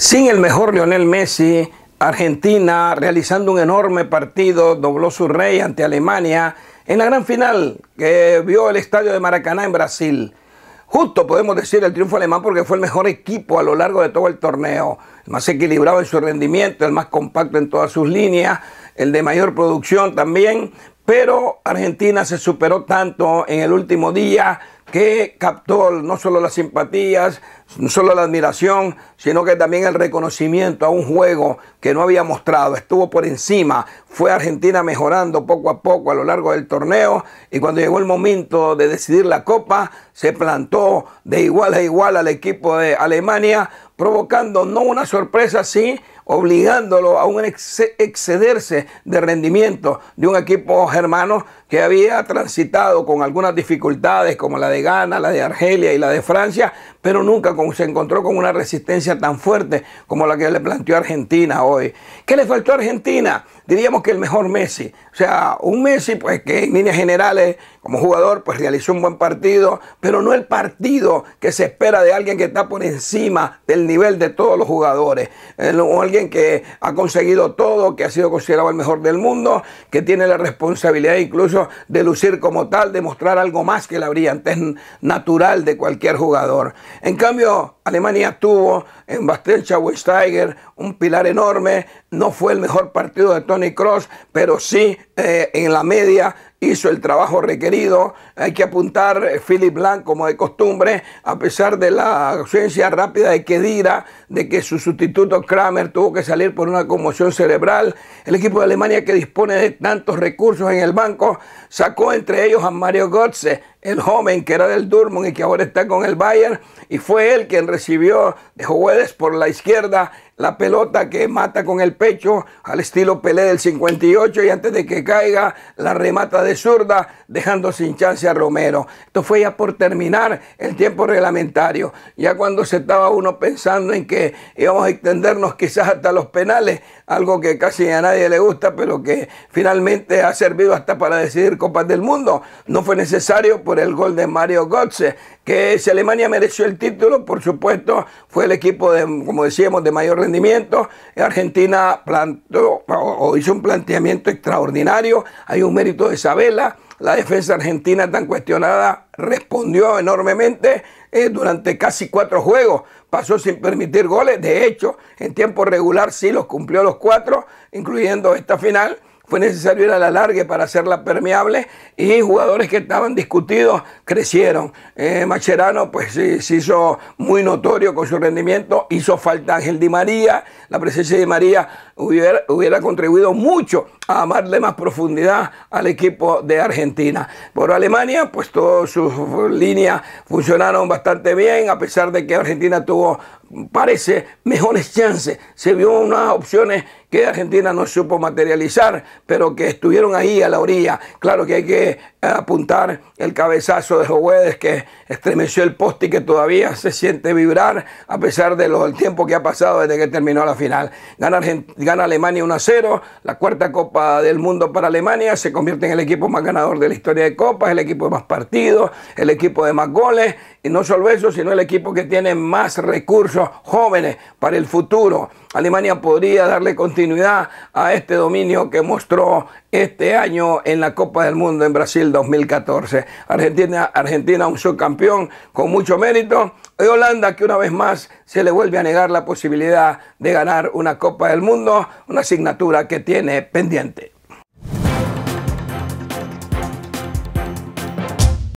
Sin el mejor Lionel Messi, Argentina, realizando un enorme partido, dobló su rey ante Alemania en la gran final que vio el estadio de Maracaná en Brasil. Justo podemos decir el triunfo alemán porque fue el mejor equipo a lo largo de todo el torneo, el más equilibrado en su rendimiento, el más compacto en todas sus líneas, el de mayor producción también, pero Argentina se superó tanto en el último día, que captó no solo las simpatías, no solo la admiración, sino que también el reconocimiento a un juego que no había mostrado. Estuvo por encima, fue Argentina mejorando poco a poco a lo largo del torneo y cuando llegó el momento de decidir la copa, se plantó de igual a igual al equipo de Alemania, provocando no una sorpresa, sí, obligándolo a un excederse de rendimiento de un equipo germano que había transitado con algunas dificultades como la de gana, la de Argelia y la de Francia, pero nunca se encontró con una resistencia tan fuerte como la que le planteó Argentina hoy. ¿Qué le faltó a Argentina? Diríamos que el mejor Messi. O sea, un Messi pues que en líneas generales como jugador pues realizó un buen partido, pero no el partido que se espera de alguien que está por encima del nivel de todos los jugadores. Eh, o alguien que ha conseguido todo, que ha sido considerado el mejor del mundo, que tiene la responsabilidad incluso de lucir como tal, de mostrar algo más que la brillantez natural de cualquier jugador. En cambio, Alemania tuvo en Bastel Schweinsteiger un pilar enorme. No fue el mejor partido de Tony Cross, pero sí eh, en la media hizo el trabajo requerido. Hay que apuntar eh, Philip Blanc como de costumbre, a pesar de la ausencia rápida de Kedira, de que su sustituto Kramer tuvo que salir por una conmoción cerebral. El equipo de Alemania que dispone de tantos recursos en el banco sacó entre ellos a Mario Götze, el joven que era del Dortmund y que ahora está con el Bayern, y fue él quien recibió de Jueves por la izquierda la pelota que mata con el pecho al estilo Pelé del 58 y antes de que caiga la remata de zurda dejando sin chance a Romero. Esto fue ya por terminar el tiempo reglamentario. Ya cuando se estaba uno pensando en que íbamos a extendernos quizás hasta los penales, algo que casi a nadie le gusta, pero que finalmente ha servido hasta para decidir Copas del Mundo. No fue necesario por el gol de Mario Götze, que si Alemania mereció el título, por supuesto, fue el equipo de, como decíamos, de mayor rendimiento Argentina plantó o hizo un planteamiento extraordinario. Hay un mérito de Isabela. La defensa argentina tan cuestionada respondió enormemente eh, durante casi cuatro juegos. Pasó sin permitir goles. De hecho, en tiempo regular sí los cumplió los cuatro, incluyendo esta final fue necesario ir a la larga para hacerla permeable y jugadores que estaban discutidos crecieron. Eh, Macherano pues se, hizo muy notorio con su rendimiento, hizo falta Ángel Di María, la presencia de Di María hubiera, hubiera contribuido mucho a amarle más profundidad al equipo de Argentina. Por Alemania pues todas sus líneas funcionaron bastante bien, a pesar de que Argentina tuvo parece mejores chances. Se vio unas opciones que Argentina no supo materializar, pero que estuvieron ahí a la orilla. Claro que hay que eh, apuntar el cabezazo de Joguedes que estremeció el poste y que todavía se siente vibrar a pesar del tiempo que ha pasado desde que terminó la final. Gana, gana Alemania 1-0, la cuarta Copa del Mundo para Alemania, se convierte en el equipo más ganador de la historia de Copas, el equipo de más partidos, el equipo de más goles, y no solo eso, sino el equipo que tiene más recursos jóvenes para el futuro. Alemania podría darle continuidad a este dominio que mostró este año en la Copa del Mundo en Brasil 2014. Argentina, Argentina un subcampeón con mucho mérito. Y Holanda que una vez más se le vuelve a negar la posibilidad de ganar una Copa del Mundo, una asignatura que tiene pendiente.